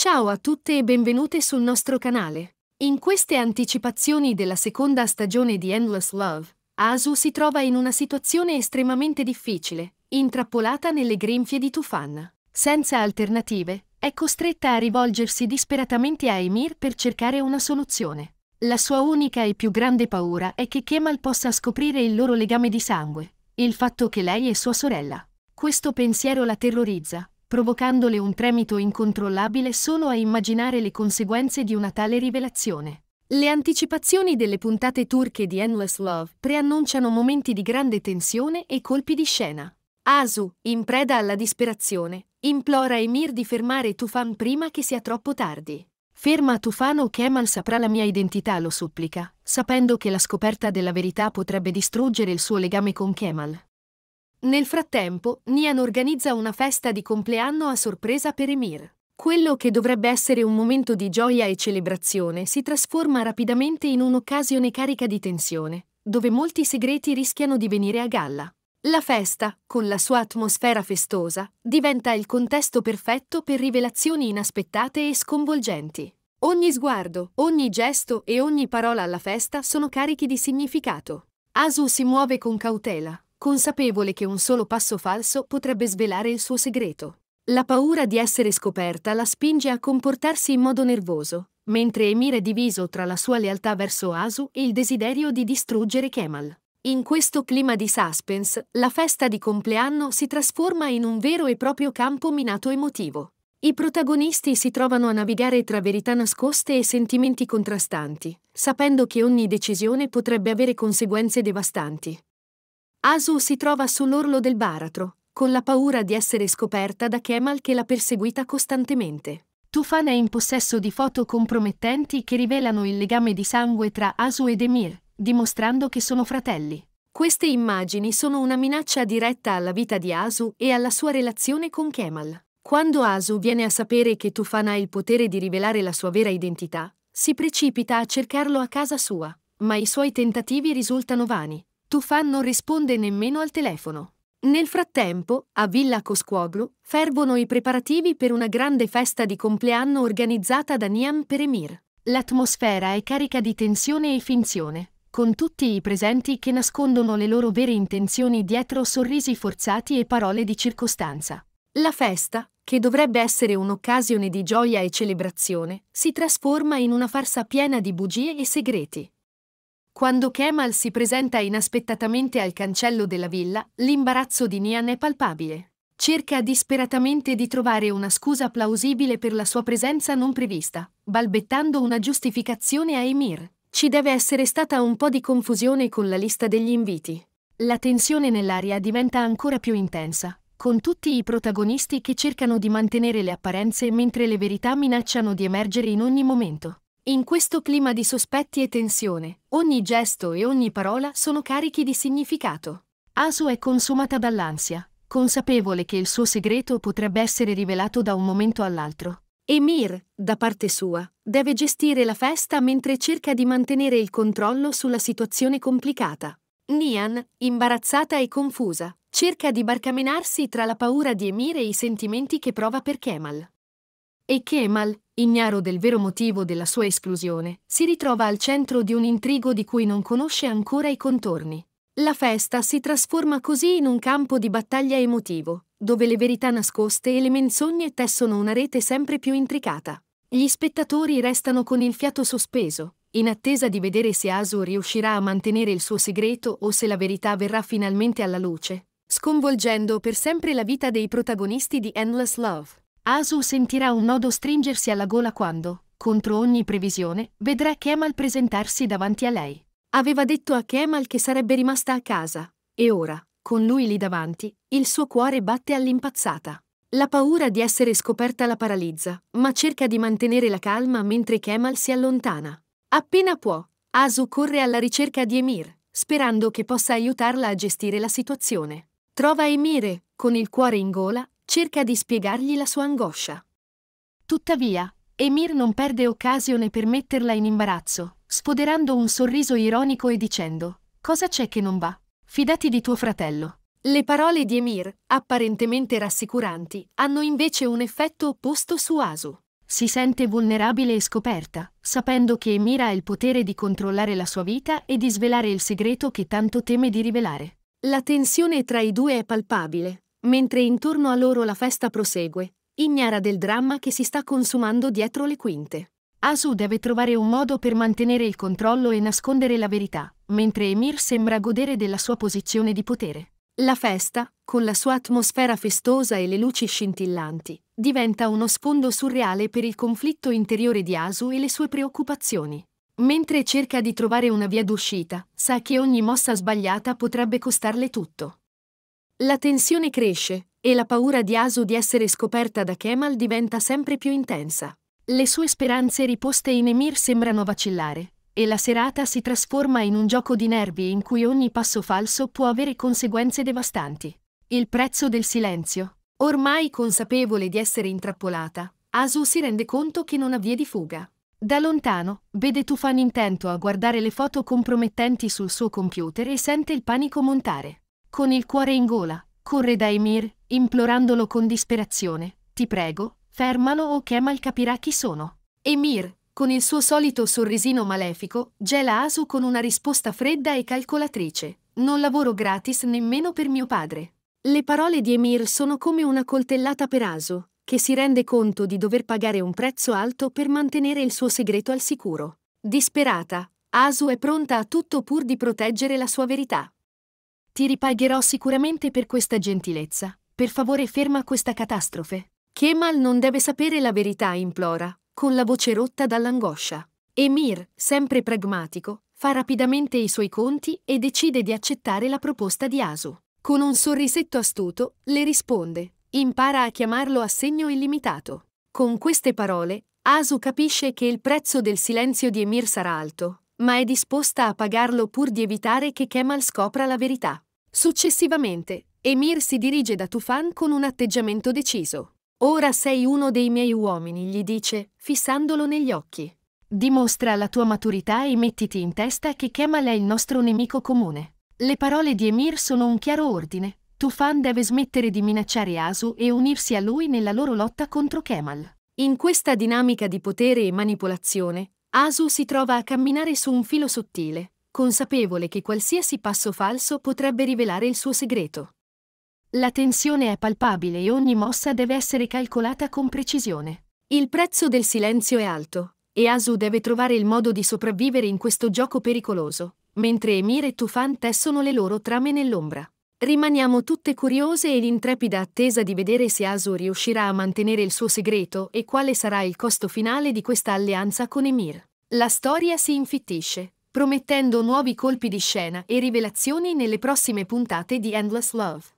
Ciao a tutte e benvenute sul nostro canale. In queste anticipazioni della seconda stagione di Endless Love, Asu si trova in una situazione estremamente difficile, intrappolata nelle grinfie di Tufan. Senza alternative, è costretta a rivolgersi disperatamente a Emir per cercare una soluzione. La sua unica e più grande paura è che Kemal possa scoprire il loro legame di sangue, il fatto che lei è sua sorella. Questo pensiero la terrorizza, provocandole un tremito incontrollabile solo a immaginare le conseguenze di una tale rivelazione. Le anticipazioni delle puntate turche di Endless Love preannunciano momenti di grande tensione e colpi di scena. Asu, in preda alla disperazione, implora Emir di fermare Tufan prima che sia troppo tardi. Ferma Tufano o Kemal saprà la mia identità, lo supplica, sapendo che la scoperta della verità potrebbe distruggere il suo legame con Kemal. Nel frattempo, Nian organizza una festa di compleanno a sorpresa per Emir. Quello che dovrebbe essere un momento di gioia e celebrazione si trasforma rapidamente in un'occasione carica di tensione, dove molti segreti rischiano di venire a galla. La festa, con la sua atmosfera festosa, diventa il contesto perfetto per rivelazioni inaspettate e sconvolgenti. Ogni sguardo, ogni gesto e ogni parola alla festa sono carichi di significato. Asu si muove con cautela, consapevole che un solo passo falso potrebbe svelare il suo segreto. La paura di essere scoperta la spinge a comportarsi in modo nervoso, mentre Emir è diviso tra la sua lealtà verso Asu e il desiderio di distruggere Kemal. In questo clima di suspense, la festa di compleanno si trasforma in un vero e proprio campo minato emotivo. I protagonisti si trovano a navigare tra verità nascoste e sentimenti contrastanti, sapendo che ogni decisione potrebbe avere conseguenze devastanti. Asu si trova sull'orlo del baratro, con la paura di essere scoperta da Kemal che l'ha perseguita costantemente. Tufan è in possesso di foto compromettenti che rivelano il legame di sangue tra Asu ed Emir, dimostrando che sono fratelli. Queste immagini sono una minaccia diretta alla vita di Asu e alla sua relazione con Kemal. Quando Asu viene a sapere che Tufan ha il potere di rivelare la sua vera identità, si precipita a cercarlo a casa sua, ma i suoi tentativi risultano vani. Tufan non risponde nemmeno al telefono. Nel frattempo, a Villa Coscuoglu, fervono i preparativi per una grande festa di compleanno organizzata da Niam Peremir. L'atmosfera è carica di tensione e finzione, con tutti i presenti che nascondono le loro vere intenzioni dietro sorrisi forzati e parole di circostanza. La festa, che dovrebbe essere un'occasione di gioia e celebrazione, si trasforma in una farsa piena di bugie e segreti. Quando Kemal si presenta inaspettatamente al cancello della villa, l'imbarazzo di Nian è palpabile. Cerca disperatamente di trovare una scusa plausibile per la sua presenza non prevista, balbettando una giustificazione a Emir. Ci deve essere stata un po' di confusione con la lista degli inviti. La tensione nell'aria diventa ancora più intensa, con tutti i protagonisti che cercano di mantenere le apparenze mentre le verità minacciano di emergere in ogni momento. In questo clima di sospetti e tensione, ogni gesto e ogni parola sono carichi di significato. Asu è consumata dall'ansia, consapevole che il suo segreto potrebbe essere rivelato da un momento all'altro. Emir, da parte sua, deve gestire la festa mentre cerca di mantenere il controllo sulla situazione complicata. Nian, imbarazzata e confusa, cerca di barcamenarsi tra la paura di Emir e i sentimenti che prova per Kemal e Kemal, ignaro del vero motivo della sua esclusione, si ritrova al centro di un intrigo di cui non conosce ancora i contorni. La festa si trasforma così in un campo di battaglia emotivo, dove le verità nascoste e le menzogne tessono una rete sempre più intricata. Gli spettatori restano con il fiato sospeso, in attesa di vedere se Asu riuscirà a mantenere il suo segreto o se la verità verrà finalmente alla luce, sconvolgendo per sempre la vita dei protagonisti di Endless Love. Asu sentirà un nodo stringersi alla gola quando, contro ogni previsione, vedrà Kemal presentarsi davanti a lei. Aveva detto a Kemal che sarebbe rimasta a casa, e ora, con lui lì davanti, il suo cuore batte all'impazzata. La paura di essere scoperta la paralizza, ma cerca di mantenere la calma mentre Kemal si allontana. Appena può, Asu corre alla ricerca di Emir, sperando che possa aiutarla a gestire la situazione. Trova Emire, con il cuore in gola, cerca di spiegargli la sua angoscia. Tuttavia, Emir non perde occasione per metterla in imbarazzo, sfoderando un sorriso ironico e dicendo Cosa c'è che non va? Fidati di tuo fratello. Le parole di Emir, apparentemente rassicuranti, hanno invece un effetto opposto su Asu. Si sente vulnerabile e scoperta, sapendo che Emir ha il potere di controllare la sua vita e di svelare il segreto che tanto teme di rivelare. La tensione tra i due è palpabile, mentre intorno a loro la festa prosegue, ignara del dramma che si sta consumando dietro le quinte. Asu deve trovare un modo per mantenere il controllo e nascondere la verità, mentre Emir sembra godere della sua posizione di potere. La festa, con la sua atmosfera festosa e le luci scintillanti, diventa uno sfondo surreale per il conflitto interiore di Asu e le sue preoccupazioni. Mentre cerca di trovare una via d'uscita, sa che ogni mossa sbagliata potrebbe costarle tutto. La tensione cresce e la paura di Asu di essere scoperta da Kemal diventa sempre più intensa. Le sue speranze riposte in Emir sembrano vacillare e la serata si trasforma in un gioco di nervi in cui ogni passo falso può avere conseguenze devastanti. Il prezzo del silenzio. Ormai consapevole di essere intrappolata, Asu si rende conto che non ha vie di fuga. Da lontano, vede Tufan intento a guardare le foto compromettenti sul suo computer e sente il panico montare. Con il cuore in gola, corre da Emir, implorandolo con disperazione. Ti prego, fermalo o Kemal capirà chi sono. Emir, con il suo solito sorrisino malefico, gela Asu con una risposta fredda e calcolatrice. Non lavoro gratis nemmeno per mio padre. Le parole di Emir sono come una coltellata per Asu, che si rende conto di dover pagare un prezzo alto per mantenere il suo segreto al sicuro. Disperata, Asu è pronta a tutto pur di proteggere la sua verità. Ti ripagherò sicuramente per questa gentilezza. Per favore ferma questa catastrofe. Kemal non deve sapere la verità, implora, con la voce rotta dall'angoscia. Emir, sempre pragmatico, fa rapidamente i suoi conti e decide di accettare la proposta di Asu. Con un sorrisetto astuto, le risponde. Impara a chiamarlo assegno illimitato. Con queste parole, Asu capisce che il prezzo del silenzio di Emir sarà alto, ma è disposta a pagarlo pur di evitare che Kemal scopra la verità. Successivamente, Emir si dirige da Tufan con un atteggiamento deciso. Ora sei uno dei miei uomini, gli dice, fissandolo negli occhi. Dimostra la tua maturità e mettiti in testa che Kemal è il nostro nemico comune. Le parole di Emir sono un chiaro ordine. Tufan deve smettere di minacciare Asu e unirsi a lui nella loro lotta contro Kemal. In questa dinamica di potere e manipolazione, Asu si trova a camminare su un filo sottile, consapevole che qualsiasi passo falso potrebbe rivelare il suo segreto. La tensione è palpabile e ogni mossa deve essere calcolata con precisione. Il prezzo del silenzio è alto, e Asu deve trovare il modo di sopravvivere in questo gioco pericoloso, mentre Emir e Tufan tessono le loro trame nell'ombra. Rimaniamo tutte curiose e in intrepida attesa di vedere se Asu riuscirà a mantenere il suo segreto e quale sarà il costo finale di questa alleanza con Emir. La storia si infittisce, promettendo nuovi colpi di scena e rivelazioni nelle prossime puntate di Endless Love.